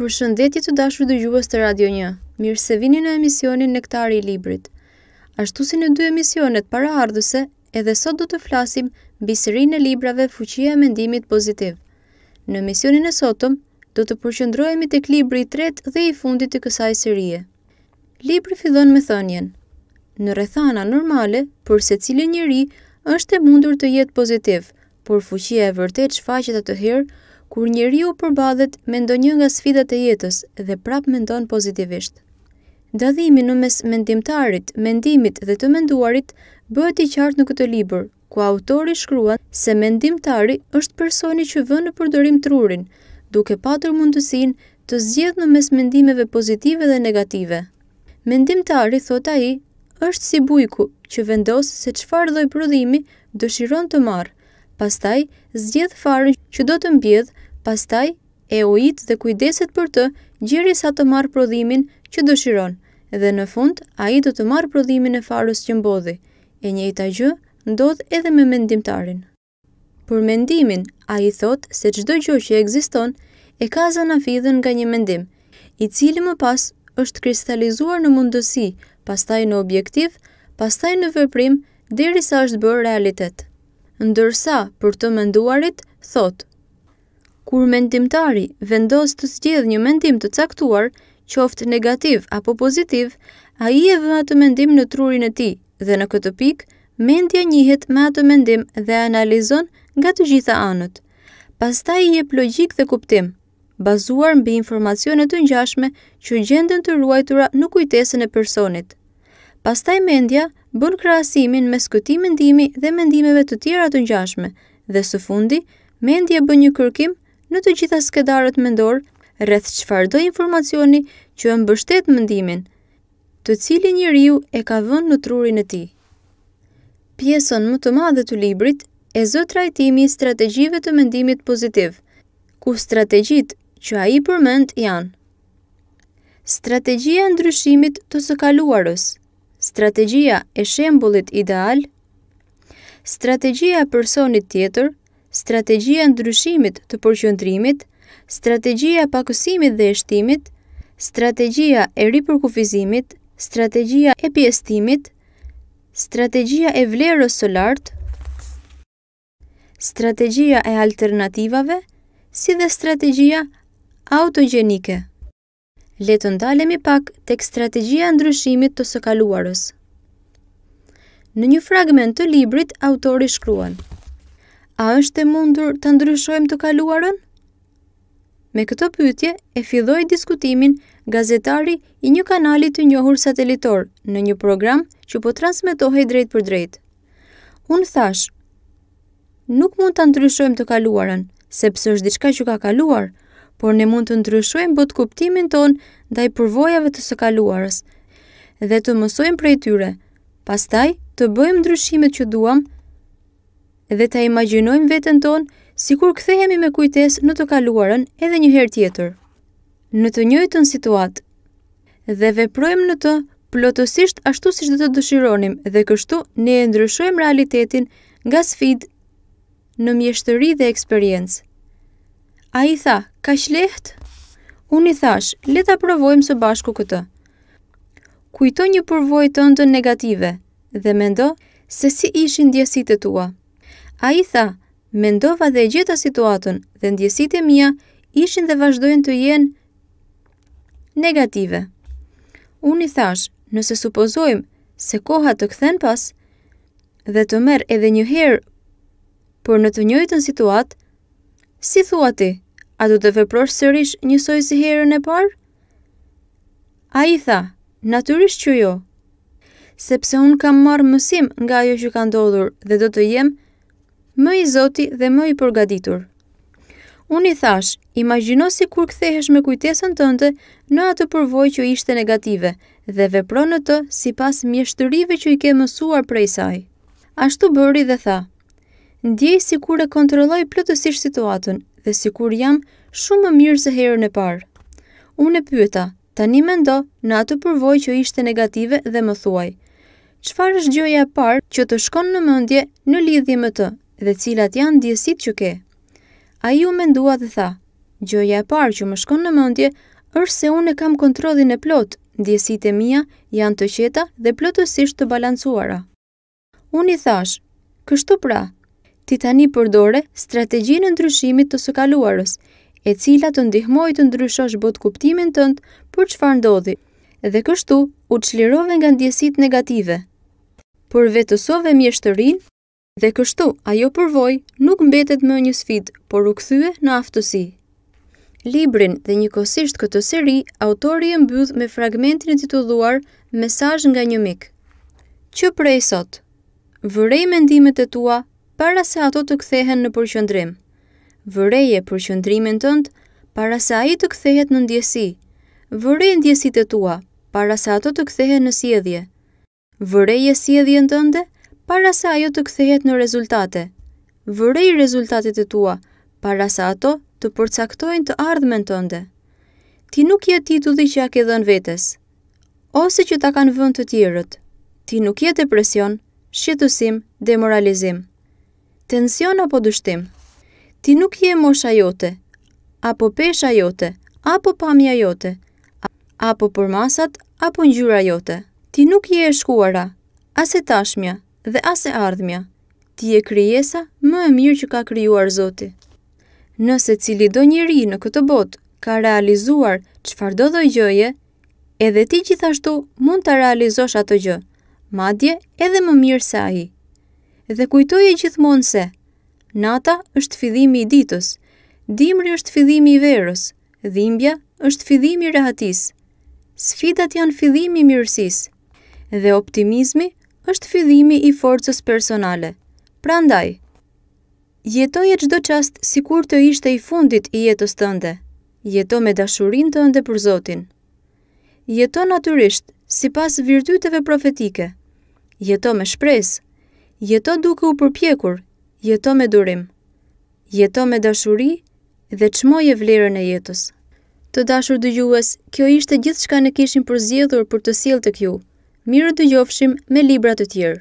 Për shëndetje të dashur dhe gjuës të Radio 1, mirë se vini në emisionin në këtari i librit. Ashtu si në dy emisionet para ardhuse, edhe sot do të flasim bisirin e librave fuqia e mendimit pozitiv. Në emisionin e sotëm, do të përshëndrojemi të klibri i tret dhe i fundit të kësaj sirie. Libri fillon me thënjen. Në rethana normale, përse cilë njëri është e mundur të jetë pozitiv, por fuqia e vërtet shfaqet atë të herë, kur njeriu përbadhet me ndonjë nga sfidat e jetës dhe prap mendon pozitivisht. Dallimi në mes mendimtarit, mendimit dhe të menduarit bëhet i qartë në këtë libër, ku autori shkruan se mendimtari është personi që vën në përdorim trurin, duke patur mundësinë të zgjedh në mes mendimeve pozitive dhe negative. Mendimtari, thot ai, është si bujku që vendos se çfarë lloj prodhimi dëshiron të marr. Pastaj zgjedh farën që do të mbjedh pastaj e uit dhe kujdeset për të gjeri sa të marë prodhimin që dëshiron, dhe në fund a i do të marë prodhimin e farës që mbodhi, e njëjta gjë ndodh edhe me mendimtarin. Për mendimin, a i thot se qdo gjë që egziston e ka zana fidhen nga një mendim, i cili më pas është kristalizuar në mundësi, pastaj në objektiv, pastaj në vëprim, deri sa është bërë realitet. Ndërsa, për të menduarit, thotë, kur mendimtari vendos të zgjedh një mendim të caktuar, qoftë negativ apo pozitiv, a i e vë atë mendim në trurin e ti, dhe në këtë pik, mendja njihet me atë mendim dhe analizon nga të gjitha anët. Pastaj i jep logik dhe kuptim, bazuar mbi informacionet të njashme që gjenden të ruajtura në kujtesën e personit. Pastaj mendja bën krahasimin mes skëti mendimi dhe mendimeve të tjera të ngjashme dhe së fundi mendja bën një kërkim në të gjitha skedarët mendor rreth çfarë do informacioni që e mbështet mendimin, të cilin njeriu e ka vënë në trurin e tij. Pjesën më të madhe të librit e zot trajtimi i strategjive të mendimit pozitiv, ku strategjitë që ai përmend janë Strategjia e ndryshimit të së kaluarës, strategjia e shembullit ideal, strategjia e personit tjetër, strategjia ndryshimit të përqëndrimit, strategjia pakësimit dhe eshtimit, strategjia e ripërkufizimit, strategjia e pjestimit, strategjia e vlerës së lartë, strategjia e alternativave, si dhe strategjia autogjenike. Le të ndalemi pak tek strategjia ndryshimit të së kaluarës. Në një fragment të librit autori shkruan: a është e mundur të ndryshojmë të kaluarën? Me këto pytje, e fidoj diskutimin gazetari i një kanali të njohur satelitor në një program që po transmitohet drejt për drejt. Unë thash, nuk mund të ndryshojmë të kaluarën, sepse është diçka që ka kaluar, por ne mund të ndryshojmë botë kuptimin ton dhe i përvojave të së kaluarës, dhe të mësojmë prej tyre, pastaj të bëjmë ndryshimet që duam dhe të imaginojmë vetën tonë si kur këthehemi me kujtes në të kaluarën edhe një herë tjetër. Në të njëjtën situatë, dhe veprojmë në të plotësisht ashtu si që të dëshironim dhe kështu ne e ndryshojmë realitetin nga sfid në mjeshtëri dhe eksperiencë. A i tha, ka shleht? Unë i thash, leta provojmë së bashku këtë. Kujto një përvoj të ndën negative dhe mendo se si ishin djesit e tua. A i tha, mendova dhe gjitha situatën dhe ndjesit e mija ishin dhe vazhdojnë të jenë negative. Unë i thash, nëse supozojmë se koha të këthen pas dhe të merë edhe një herë por në të njojtën situatë, si thua ti, a du të veprosh sërish njësoj si herën e parë? A i tha, naturisht që jo, sepse unë kam marë mësim nga ajo që ka ndodhur dhe do të jemë më i zoti dhe më i përgaditur. Unë i thash, imagino si kur kthehesh me kujtesën tënde në atë përvoj që ishte negative dhe vepro në të si pas mjeshtërive që i ke mësuar prej saj. Ashtu bëri dhe tha, ndjej si kur e kontrolloj plotësish situatën dhe si kur jam shumë më mirë se herën e parë. Unë e pyeta, tani mendo në atë përvoj që ishte negative dhe më thuaj, qëfar është gjoja parë që të shkon në mëndje në lidhje me të dhe cilat janë djesit që ke. A ju me ndua dhe tha, gjoja e parë që më shkon në mëndje, është se unë e kam kontrodhin e plot, djesit e mija janë të qeta dhe plotësisht të balancuara. Unë i thash, kështu pra, ti tani përdore strategjinë ndryshimit të sëkaluarës, e cila të ndihmoj të ndryshosh bot kuptimin tëndë për që farë ndodhi, dhe kështu u çlirove nga ndjesit negative. Por vetësove mjeshtërin Dhe kështu, ajo përvoj nuk mbetet më një sfit, por u këthyë në aftësi. Librin dhe një kosisht këtë seri, autori e mbydh me fragmentin e titulluar Mesaj nga një mik. Që prej sot? Vërej mendimet e tua para se ato të kthehen në përqëndrim. Vëreje përqëndrimin tënd para se ai të kthehet në ndjesi. Vërej ndjesitë tua para se ato të kthehen në sjellje. Vëreje sjelljen tënde para para se ajo të kthehet në rezultate. Vërej rezultatet e tua, para se ato të përcaktojnë të ardhmen tënde. Ti nuk je titulli që ja ke dhënë vetes, ose që ta kanë vënë të tjerët. Ti nuk je depresion, shqetësim, demoralizim. Tension apo dështim? Ti nuk je mosha jote, apo pesha jote, apo pamja jote, apo përmasat, apo ngjyra jote. Ti nuk je e shkuara, as e tashmja, dhe as e ardhmja. Ti e krijesa më e mirë që ka krijuar Zoti. Nëse cili do njëri në këtë botë ka realizuar qëfar do dhe gjëje, edhe ti gjithashtu mund të realizosh atë gjë, madje edhe më mirë se aji. Dhe kujtoj e gjithmonë se, nata është fidhimi i ditës, dimri është fidhimi i verës, dhimbja është fidhimi i rehatis, sfidat janë fidhimi i mirësis, dhe optimizmi është fillimi i forcës personale. Prandaj, jetoj e qdo qast si kur të ishte i fundit i jetës tënde, jeto me dashurin të ndë për Zotin. Jeto naturisht, si pas virtyteve profetike, jeto me shpres, jeto duke u përpjekur, jeto me durim, jeto me dashuri dhe qmoje vlerën e jetës. Të dashur dë juës, kjo ishte gjithë shka në kishin për zjedhur për të siel të kju. Mirë të gjofshim me libra të tjerë.